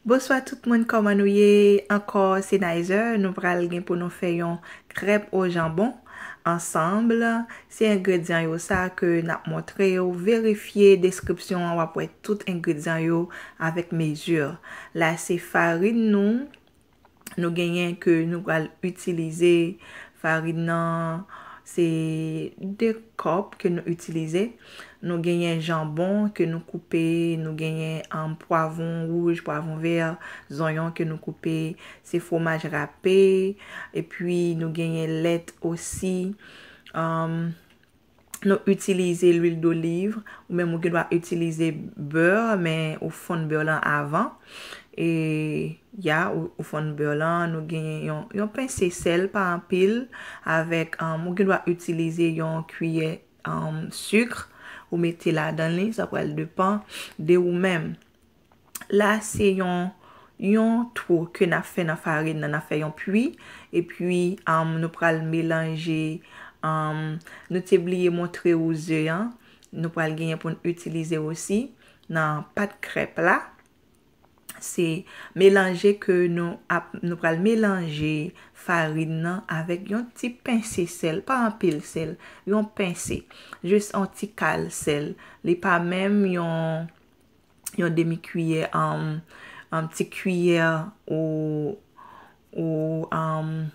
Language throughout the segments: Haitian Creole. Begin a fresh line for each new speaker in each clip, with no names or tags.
Bo swa tout mwen koman ou ye anka senizer, nou pral gen pou nou feyon krep ou jambon ansamble. Se ingredyan yo sa ke nap montre yo, verifiye deskrypsyon wapwe tout ingredyan yo avet mezyur. La se farid nou, nou genyen ke nou pral utilize farid nan... Se de kop ke nou utilize, nou genyen jambon ke nou koupe, nou genyen an um, poavon rouj, poavon ver, zonyon ke nou koupe, se fomaj rape, e pwi nou genyen let osi, amm. Um, nou itilize l'uil do livre ou men mwen genwa itilize beur men ou fon beur lan avan e ya ou fon beur lan nou genyen yon pen se sel pa an pil avek mwen euh, genwa itilize yon kuye euh, an sukre ou metela dan li sa pral depan de ou men la se yon yon tou ke nan fe nan farid nan nan fe yon pwi epwi euh, nou pral melange nou te bliye montre ou ze yan nou pral genye pou nou utilize osi nan pat krep la se melange ke nou pral melange farin nan avek yon ti pince sel pa an pil sel, yon pince jist an ti kal sel li pa menm yon yon demi kuyye an ti kuyye ou ou ou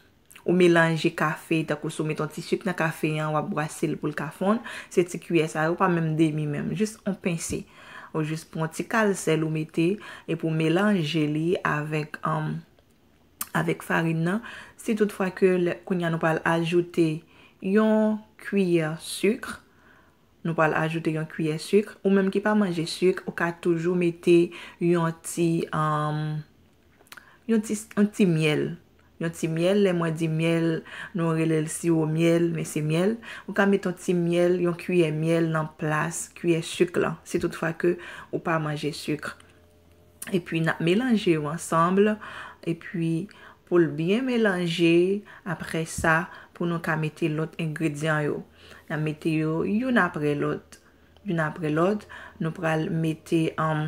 Ou melanje kafe, tak ou sou met an ti syk na kafe yan, wap brasil pou lka fon. Se ti kuye, sa ou pa menm de mi menm, jist an pensi. Ou jist pou an ti kal sel ou mette, e pou melanje li avek farin nan. Se tout fwa ke nou pal ajoute yon kuyye syk, ou menm ki pa manje syk, ou ka toujou mette yon ti miel. yon ti miel, lè mwen di miel nou relèl si ou miel, men se miel ou ka met ton ti miel, yon kuyè miel nan plas, kuyè sukla se toutfwa ke ou pa manje suk e pwi nan mèlange ou ansamble, e pwi pou l'byen mèlange apre sa, pou nou ka mette lot ingredient yo nan mette yo yon apre lot yon apre lot, nou pral mette an um,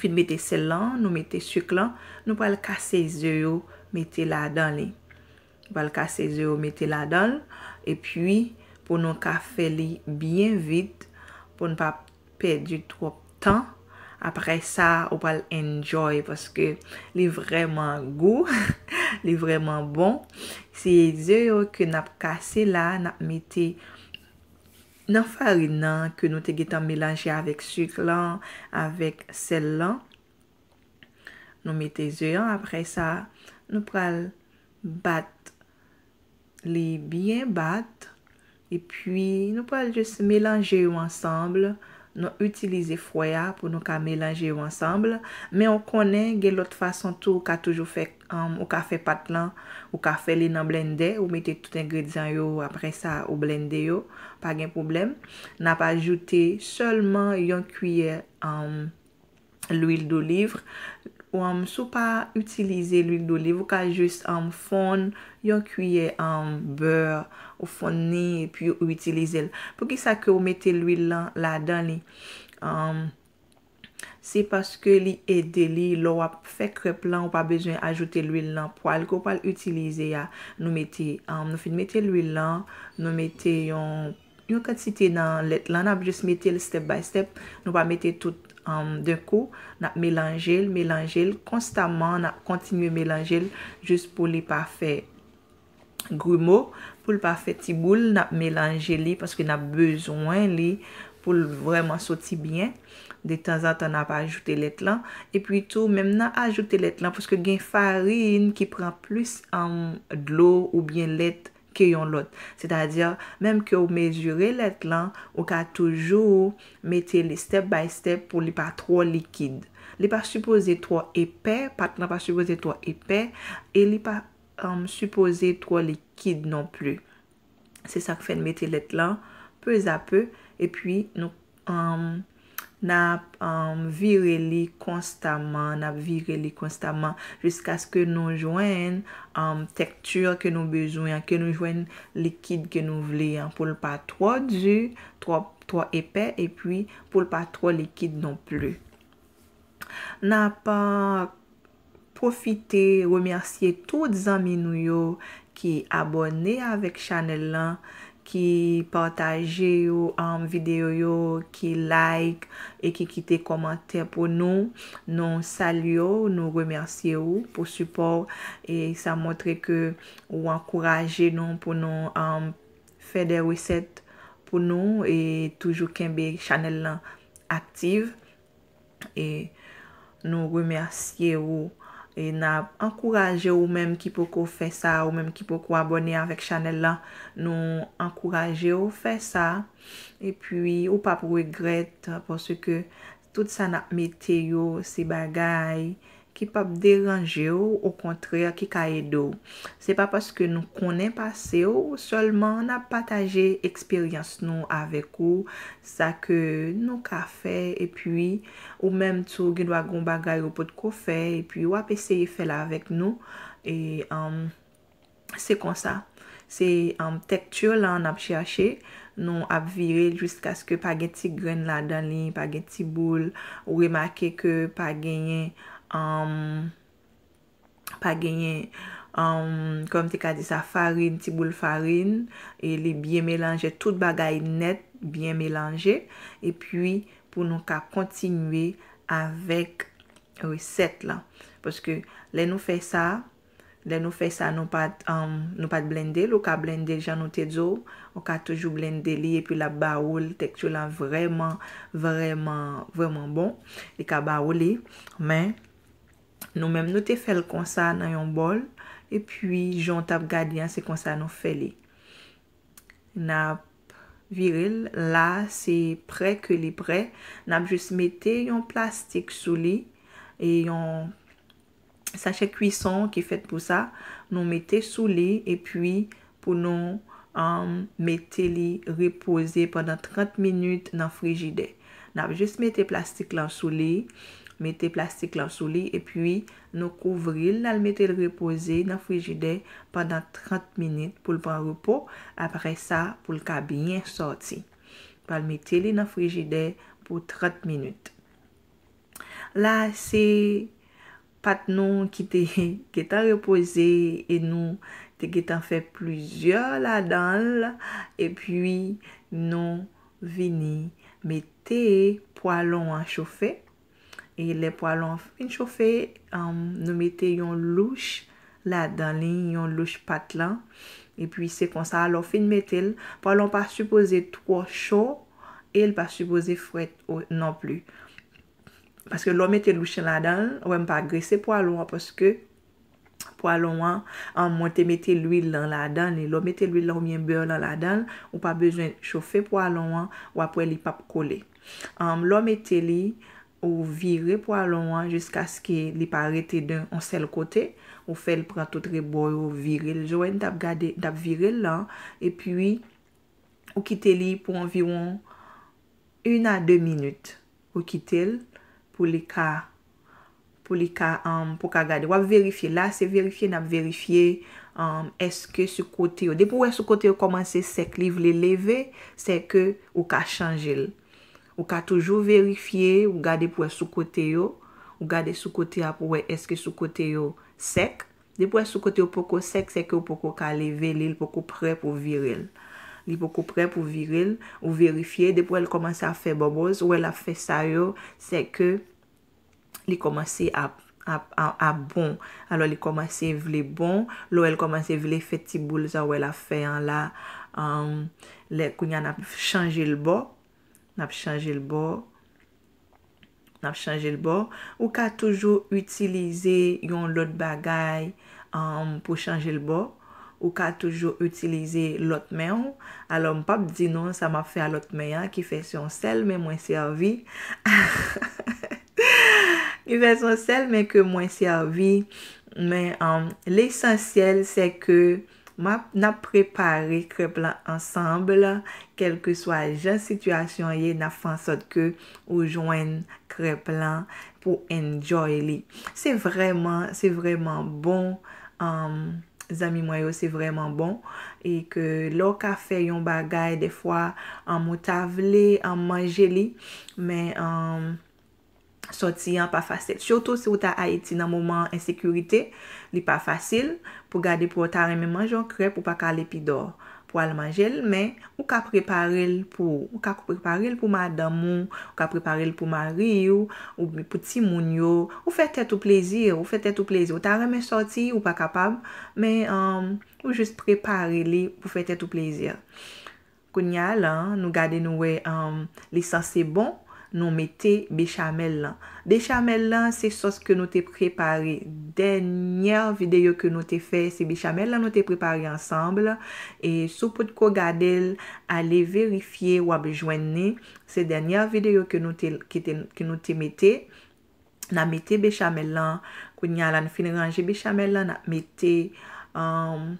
fit mette selan, nou mette sukla nou pral kase yon yo Meti la dan li. Pal kase yo, meti la dan. E pwi, pou nou kafe li bien vit. Po nou pa pedi trop tan. Apre sa, ou pal enjoy. Paske li vreman go. Li vreman bon. Se yo yo ke nap kase la, nap meti nan fari nan ke nou te gitan melange avik süt lan, avik sel lan. Nou meti yo yo, apre sa, Nou pral bat li byen bat. E pwi nou pral jes melanje yo ansamble. Nou utilize fwaya pou nou ka melanje yo ansamble. Men ou konen gen lot fason tou ou ka toujou fek um, ou ka fe pat lan ou ka fe li nan blende. Ou mete tout ingredyan yo apre sa ou blende yo. Pa gen poublem. Na pa ajoute solman yon kuyen l'ouil um, d'olivre. Ou am sou pa utilize l'huil do li. Vou ka juste am fon, yon kuye am beur, ou fon ni, epi ou utilize l. Pou ki sa ke ou mette l'huil lan la dan li? Si paske li ede li, l'ho ap fe krep lan, ou pa bejwen ajoute l'huil lan po al. Ko pal utilize ya nou mette. Nou fin mette l'huil lan, nou mette yon. Yon kan site nan let, lan ap just mette l step by step. Nou pa mette tout. An de kou, nan mèlange l, mèlange l, konstanman nan kontinye mèlange l, jist pou li pa fè grumo, pou li pa fè tiboul, nan mèlange li, paske nan bezwen li, pou l vreman soti byen, de tanzan tan nan pa ajoute let lan, e pwitou, menm nan ajoute let lan, paske gen farin ki pran plus an dlo ou bien let lan. Kè yon lot. Sè ta diya, mèm kè ou mèjure let lan, ou ka toujou mètè li step by step pou li pa tro likid. Li pa supposè tro epè, pat nan pa supposè tro epè, e li pa um, supposè tro likid non plü. Sè sa kò fèn mètè let lan, pèz a pè, e pwi nou... Um, Um, nap vire li konsta man, nap vire li konsta man, jiska se um, ke nou jwen tektyur ke nou bezwen, ke nou jwen likid ke nou vle, pou l pa tro dju, tro epè, e pwi pou l pa tro likid non plu. Nap uh, profite, remersye tout zanmi nou yo ki abone avèk chanel lan, ki pataje yo, an um, videyo yo, ki like, e ki kite komante pou nou, nou salyo, nou remersye yo pou support, e sa montre ke ou ankouraje nou pou nou an fe de wiset pou nou, e toujou kembe chanel nan aktive, e nou remersye yo. E na ankouraje ou menm ki pou kou fe sa, ou menm ki pou kou abone avèk chanel la, nou ankouraje ou fe sa. E pi ou pa pou regret, pwosè ke tout sa na mete yo, se bagay. ki pa ap deranje ou, ou kontre a ki ka e dou. Se pa paske nou konen pase ou, solman ap pataje eksperyans nou avek ou, sa ke nou ka fe, e pi ou menm tou gwen wakon bagay ou pot ko fe, e pi wap eseye fe la avek nou, e, am, um, se kon sa. Se, am, um, tektur lan ap chershe, nou ap vire lwisk aske pa gen ti gren la dan li, pa gen ti boul, ou remake ke pa genye pa genye konm te ka de sa farin, ti boul farin e li byen melange tout bagay net, byen melange e pi pou nou ka kontinuye avek reset la poske le nou fey sa le nou fey sa nou pat nou pat blende, lou ka blende jan nou te zo ou ka toujou blende li e pi la baoul tektyou la vreman vreman, vreman bon li e ka baoul li, men Nou menm nou te fel konsa nan yon bol e pwi jont ap gadyan se konsa nou feli. Nap viril la se preke li pre nap jist mette yon plastik sou li e yon sachet kuisan ki fet pou sa nou mette sou li e pwi pou nou um, mette li repose pandan 30 minut nan frigide. Nap jist mette plastik lan sou li mette plastik la sou li, epi nou kouvril nan mette repose nan frigide pandan 30 minit pou l pan repo, apre sa pou l kabinyen sorti. Pal mette li nan frigide pou 30 minit. La se pat nou ki te getan repose e nou te getan fe pluzio la dal, epi nou vini mette poalon an chofe, E le pou alon fin choufe, um, nou mette yon louch la dan li, yon louch pat lan. E pi se konsa, alon fin mette l, pou alon pa supose tro chou, e l pa supose fwet nan pli. Paske loun mette louch la dan, wèm pa gresse pou alon, poske pou alon an, an mwante mette l'ouil lan la dan, e loun mette l'ouil la oumien beyon lan la dan, ou pa bezwen choufe pou alon an, wèm pou el li pap kole. Loun mette li, Ou vire pou alon an, jisk aske li pa arete d'on sel kote, ou fel pranto trebo, ou vire ljoen, dap gade, dap vire l lan, epi ou kite li pou anviron 1 a 2 minute, ou kite l pou li ka, pou li ka, um, pou ka gade. Ou ap verifiye, la se verifiye, nap verifiye, um, eske su kote yo, depo ou eske su kote yo komanse sek li vle leve, sek ou ka chanje l. Ou ka toujou verifiye, ou gade pou e sou kote yo. Ou gade sou kote ap ou e eske sou kote yo sek. Depou e sou kote yo poko sek, sek yo poko ka leve li, li poko pre pou viril. Li poko pre pou viril, ou verifiye. Depou el komanse a fe boboz, ou el a fe sa yo, sek yo, li komanse a bon. Alo li komanse vle bon, lo el komanse vle fetiboul, sa ou el a fe an la, an, le kounyan ap chanje l bop. N ap chanje l bo. N ap chanje l bo. Ou ka toujou utilize yon lot bagay um, pou chanje l bo. Ou ka toujou utilize lot men ou. Alon, pap di non, sa ma fe a lot men an ki fesyon sel men mwen se avi. Kifesyon sel men ke mwen se avi. Men, um, l esensyel se ke... Ma na prepare kreplan ansanble, kelke swa jen situasyon ye, na fan sot ke ou jwen kreplan pou enjoy li. Se vreman, se vreman bon, zami um, mwayo, se vreman bon. E ke lo ka fe yon bagay, defwa, an moutav li, an manje li, men... Soti yon pa fasel. Siyoto se ou ta a eti nan mouman ensekurite, li pa fasel pou gade pou ou ta reme manjon krep ou pa kal epi dor. Po al manjel, euh, men, ou ka preparel pou madamou, ou ka preparel pou mariyou, ou pou timounyo. Ou fe te tou plezir, ou fe te tou plezir. Ou ta reme soti, ou pa kapab, men, ou jist prepare li pou fe te tou plezir. Koun ya la, nou gade nou we euh, li sanse bon, nou mette bechamel lan. Bechamel lan, se sos ke nou te prepare. Denyè videyo ke nou te fè, se bechamel lan nou te prepare ansamble. E sou pout kou gade el, ale verifiye wabjwenne, se denyè videyo ke nou te mette, nan mette bechamel lan. Kou nyan lan fin ranger bechamel lan, nan mette um,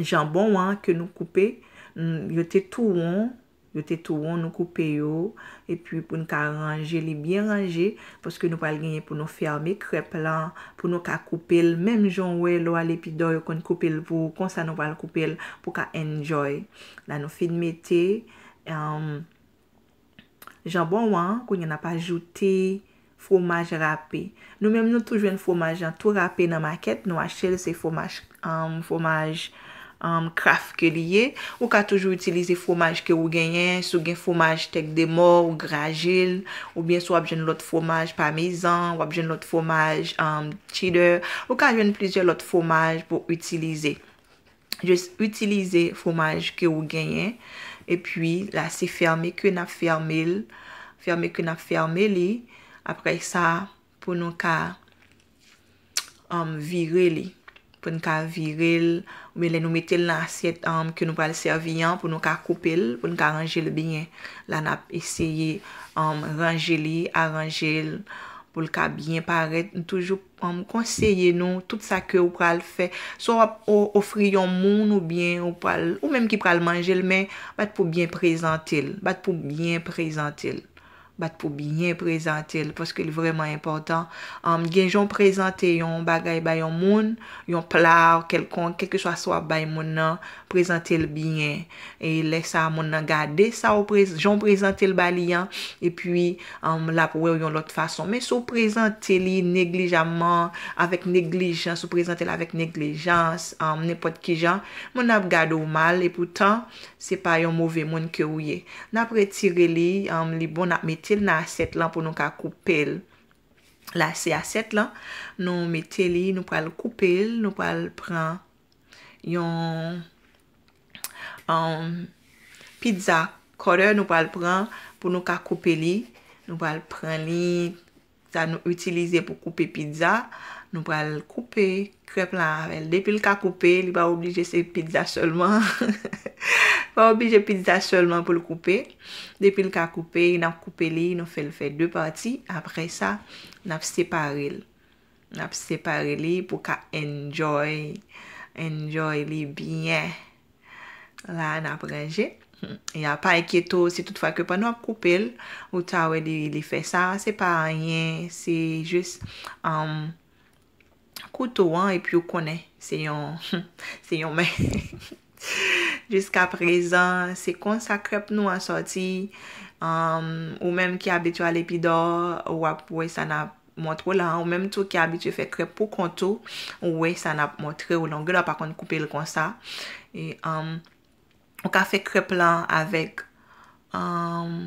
jambon wan ke nou koupe, mm, yo te tou woun, Yo te tou woun nou koupe yo. E pi pou nou ka range li bien range. Poske nou pal genye pou nou ferme krep lan. Pou nou ka koupe l. Mèm joun wè l wale pido yo kon koupe l pou konsa nou wale koupe l pou ka enjoy. La nou finmete. Euh, jan bon wè kwenye na pa ajoute fomaj rapi. Nou mèm nou toujwen fomaj jan tou rapi nan maket. Nou achel se fomaj euh, rapi. craft ke liye, ou ka toujou utilize fomaj ke ou genyen, sou gen fomaj tek demor ou grajil ou bien sou wap jen lot fomaj pa mizan, wap jen lot fomaj cheeder, ou ka jen plizye lot fomaj pou utilize jes utilize fomaj ke ou genyen, e pi la se ferme ke na fermel ferme ke na fermeli apre sa, pou nou ka virili pou nou ka viril, ou me le nou metel nan asyet um, ki nou pral serviyan pou nou ka koupil, pou nou ka rangele bine. La nap eseye um, rangele, arrangele, pou nou ka bine paret, nou toujou um, konseye nou tout sa ke ou pral fe. So ap ofri yon moun ou bien ou pral, ou menm ki pral manjel, mwen bat pou bine prezantil, bat pou bine prezantil. bat pou binye prezante l, poske l vreman importan. Gen, joun prezante yon bagay ba yon moun, yon plav, kelkon, kelke swa swa bay moun nan, prezante l binye, e lè sa moun nan gade, joun prezante l baliyan, e pi, l ap wè yon lot fason. Men sou prezante li neglijaman, avèk neglijan, sou prezante l avèk neglijans, moun ap gade ou mal, e pou tan, se pa yon mouve moun kè ou ye. N ap re tire li, li bon ap met, nou metil nan aset lan pou nou ka koupe l lase aset lan nou metil li nou pal koupe l nou pal pran yon um, pizza kore nou pal pran pou nou ka koupe li nou pal pran li sa nou utilize pou koupe pizza nou pal koupe krep la vel depil ka koupe li ba oblije se pizza solman Ou bi je pizza solman pou l koupe. Depi l ka koupe, nan koupe li, nou fel fè dè partit. Apre sa, nan separe li. Nan separe li pou ka enjoy. Enjoy li byen. La nan apreje. Ya pa eketo, si tout fèk yo pan nou ap koupe li, ou ta wè li li fè sa, separe li. Se jist, koutou an, epi yo konè. Se yon men. Jiska prezant, se kon sa krep nou an soti, euh, ou menm ki abitou al epi do, ou ap wey sa na montre ou lan, ou menm tou ki abitou fe krep pou konto, ou wey sa na montre ou lan.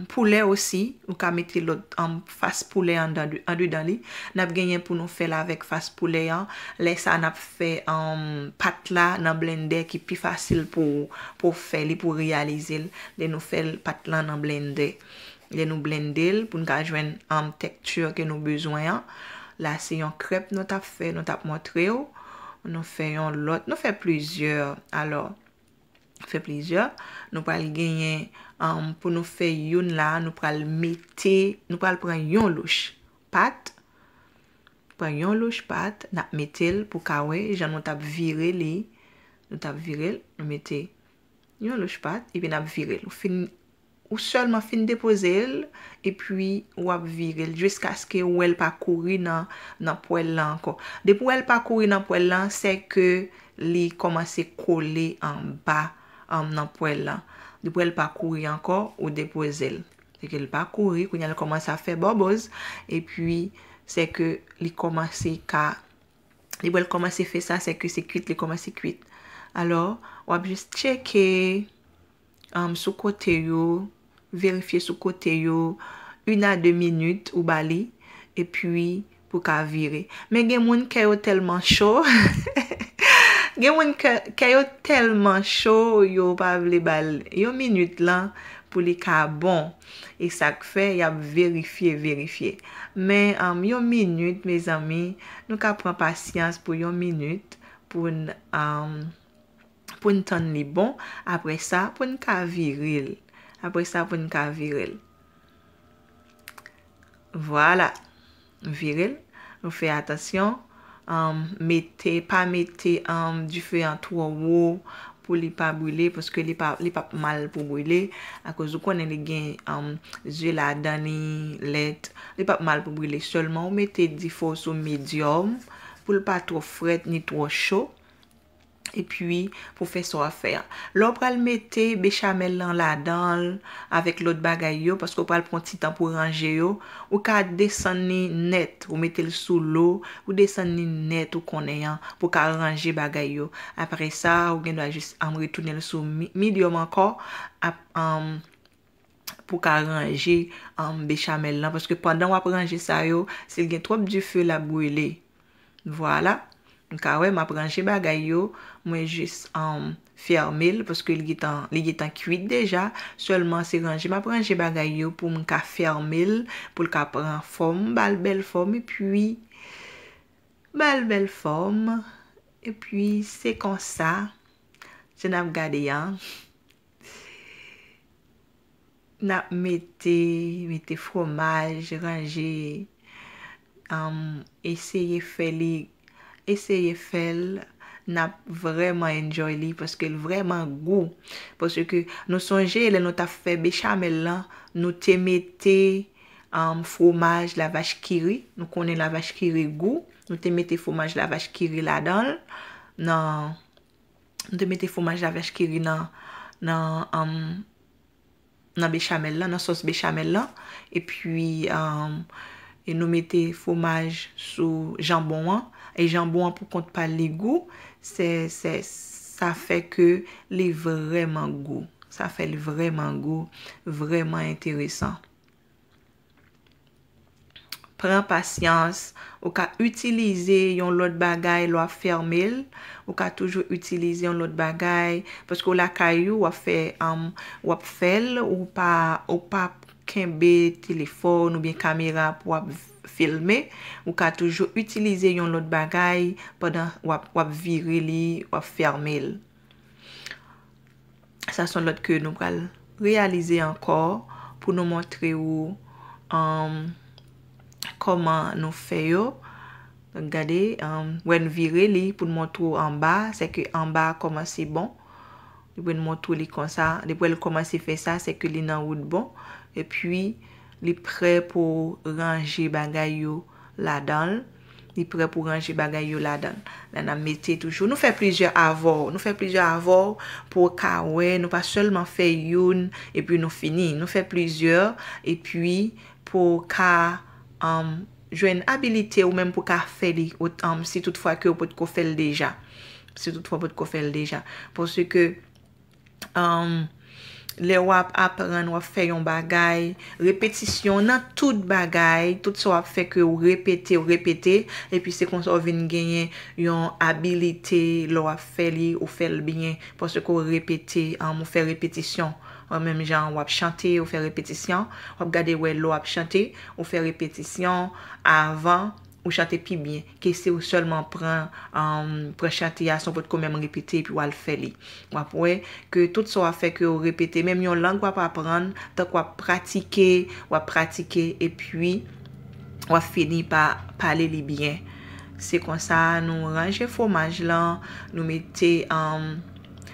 poule osi, ou ka meti lout am fass poule an du dan li, nap genyen pou nou fè la vek fass poule an, lè sa nap fè pat la nan blende ki pi fasil pou fè li pou realizil, lè nou fè pat la nan blende, lè nou blende l, pou nou ka jwen am tektyur ke nou bezwen an, la se yon krep nou tap fè, nou tap motre yo, nou fè yon lot, nou fè plizyeur, alò, Fè plezyor, nou pral genyen, um, pou nou fè yon la, nou pral metè, nou pral pran yon louch pat, pran yon louch pat, nap metè l pou kawè, jan nou tap vire li, nou tap vire l, nou metè yon louch pat, epi nap vire l, ou solman fin depoze l, epi wap vire l, jwisk aske ou el pakouri nan pou el lan ko. Depi ou el pakouri nan pou el lan, se ke li komanse kole an ba. am nan pou el la. Dibou el pa kouri anko ou depo zel. Se ke el pa kouri, kwenye al komanse a fe boboz e pwi se ke li komanse ka li pou el komanse fe sa se ke se kwit li komanse kwit. Alo, wap jist cheke am sou kote yo verifiye sou kote yo 1 a 2 minute ou bali e pwi pou ka vire. Men gen moun ke yo telman cho Genwen ke yo telman chou, yo pa vle bal, yo minut lan pou li ka bon. E sak fe, yap verifiye, verifiye. Men, yo minut, me zami, nou ka pran pasyans pou yo minut, pou nou ton li bon. Apre sa, pou nou ka viril. Apre sa, pou nou ka viril. Vwala, viril. Nou fe atasyon. Um, mette, pa mette um, di fe an tou an wou pou li pa brile, poske li pa mal pou brile, akouzou konen li gen um, zye la dani let, li pa mal pou brile solman, ou mette di foso medium pou li pa tou fred ni tou chou E pwi pou fè sou a fè. Lò pral mette bechamel lan la dal avèk lòt bagay yo paskou pral pronti tan pou ranje yo ou ka desan ni net ou mette l sou lò ou desan ni net ou konen yan pou ka ranje bagay yo. Apre sa, ou gen do a jis amri toune l sou midi om anko pou ka ranje am bechamel lan paskou pandan wap ranje sa yo se gen trop di fè la bwile. Wala. Mwen ka wey map ranje bagay yo. Mwen jis um, fermil. Poske li git an kuit deja. Solman se ranje map ranje bagay yo. Pou mwen ka fermil. Pou mwen ka pran fom. Bal bel fom. E bal bel fom. E pwi se konsa. Se nap gade yan. Nap mette. Mete fomaj. Ranje. Um, eseye felik. Eseye fel na vreman enjoli Paske el vreman gou Paske nou sonje ele nou ta fe bechamel la Nou te mette um, fomaj la vache kiri Nou konen la vache kiri gou Nou te mette fomaj la vache kiri la dal Nou te mette fomaj la vache kiri nan Nan um, bechamel la, nan sos bechamel la E pi um, nou mette fomaj sou jambon la E jan bou an pou kont pa li gou, sa fe ke li vreman gou. Sa fe li vreman gou, vreman enteresan. Pren pasyans, ou ka utilize yon lot bagay lo a fermil. Ou ka toujou utilize yon lot bagay. Paske ou la kayou wap fel, ou pa kenbe telefon ou biye kamera pou wap fermil. Filme ou ka toujou utilize yon lot bagay podan wap vire li, wap fermel. Sa son lot ke nou pral realize ankor pou nou montre ou um, koman nou feyo. Gade, um, wen vire li pou nou montre ou anba se ke anba koman se bon. Wen montre li konsa. Depou el koman se fe sa se ke li nan woun bon. E pwi, Li pre pou ranji bagay yo la dan. Li pre pou ranji bagay yo la dan. Nan nan mette toujou. Nou fe plizye avor. Nou fe plizye avor pou ka we. Nou pa solman fe youn. E pi nou fini. Nou fe plizye. E pi pou ka um, jwen abilite ou men pou ka fe li. Um, si tout fwa ki ou pot ko fel deja. Si tout fwa pot ko fel deja. Po se ke... Um, Le wap apren wap fe yon bagay, repetisyon nan tout bagay, tout se wap fe ke ou repete, ou repete, epi se kon se ou vin genyen yon abilite, lo wap fe li, ou fe l binyen, pos se kon ou repete, am ou fe repetisyon. Ou mèm jan wap chante, ou fe repetisyon, wap gade wè lo wap chante, ou fe repetisyon, avan. Ou chante pi bien. Kese ou solman um, pren chante yas. Ou pot konmen repete. Ou al feli. Ou apwe. Ke tout sa wafek ou repete. Mem yon lang wap aprand. Tak wap pratike. Wap pratike. E pwi wap fini pa pale li bien. Se konsa nou range fomaj lan. Nou mette. Um,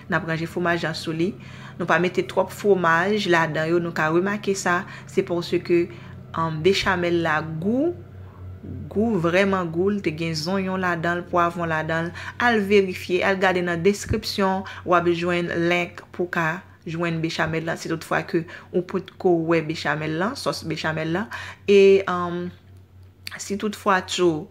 nou ap range fomaj dans sou li. Nou pa mette trop fomaj la dan yo. Nou ka remake sa. Se pwoske an um, bechamel la gou. Gou, vreman goul, te gen zon yon la dal, po avon la dal, al verifiye, al gade nan deskripsyon, wap joen lenk pou ka joen bechamel la, si tout fwa ke ou pot kowe bechamel la, sos bechamel la, e um, si tout fwa chou.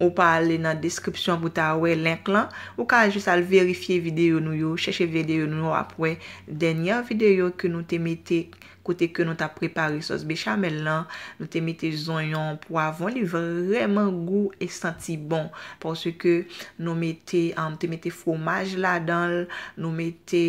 Ou pa ale nan deskrypsyon pou ta awe link lan. Ou ka jesal verifiye videyo nou yo. Cheche videyo nou yo apwe. Denya videyo ke nou te mette. Kote ke nou ta prepari sos bechamel lan. Nou te mette zonyon, poyavon. Li vremen gou e santi bon. Porsi ke nou mette. Te mette fomaj la dal. Nou mette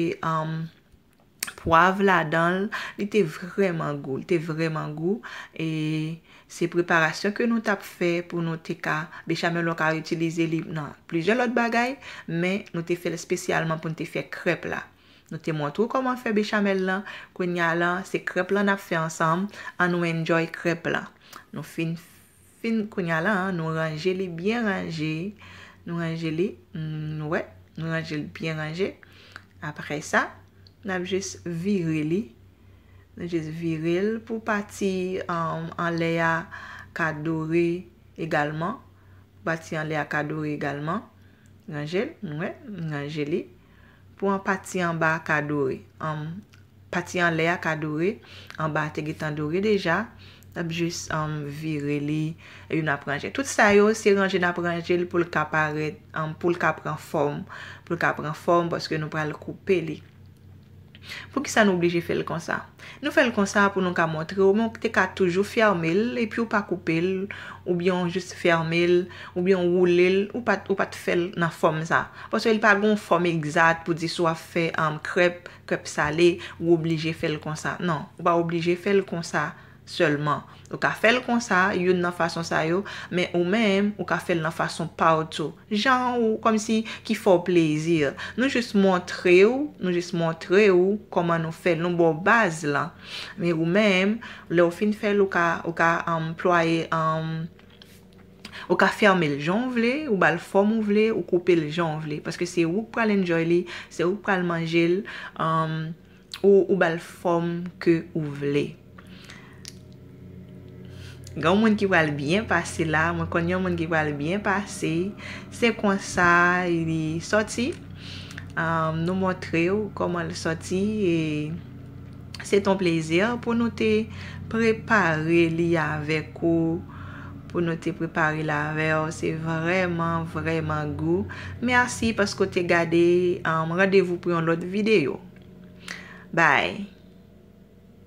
poyav la dal. Li te vremen gou. Li te vremen gou. E... Se preparasyon ke nou tap fe pou nou te ka. Bechamel nou ka utilize li nan plijel lot bagay. Men nou te fele spesyalman pou nou te fe krepe la. Nou te mwotrou koman fe Bechamel la. Kwenya la se krepe la nap fe ansam. An nou enjoy krepe la. Nou fin kwenya la. Nou range li bien range. Nou range li. Mm, nou wè. Nou range li bien range. Apre sa. Nap jes vire li. nan jes viril pou pati um, an leya ka dori egalman, pati an leya ka dori egalman, nan jel, mwen, nan jeli, pou an pati an ba ka dori, um, pati an leya ka dori, an ba te gitan dori deja, tap jes um, virili, e yon ap ranjel. Tout sa yo se ranjel ap ranjel pou l ka paret, pou l ka pran form, pou l ka pran form, paske nou pral koupelik. Fou ki sa nou blije fel kon sa? Nou fel kon sa pou nou ka montre ou moun te ka toujou fermel e pi ou pa koupel ou biyon jist fermel ou biyon woulel ou pa te fel nan fom za. Pou se ou li pa gon fom egzat pou di sou a fe krep, um, krep sale ou ou blije fel kon sa. Non, ou pa ou blije fel kon sa. Sèlman, ou ka fèl kon sa, yon nan fason sa yo, men ou men, ou ka fèl nan fason paoutou. Jan ou, kom si, ki fò plezir. Nou jist montre ou, nou jist montre ou, koman nou fèl, nou bon baz lan. Men ou men, lè ou fin fèl, ou ka employe, ou ka fèm el jon vle, ou bal fòm vle, ou koup el jon vle. Paske se ou pral enjoli, se ou pral manjil, um, ou bal fòm ke ou vle. Gan moun ki wale byen pase la. Mwen kon yon moun ki wale byen pase. Se konsa li soti. Nou motreu koman li soti. E se ton plezier pou nou te prepare li avek ou. Pou nou te prepare lave ou. Se vreman, vreman gou. Mersi pasko te gade. Radevou pou yon lot videyo. Bye.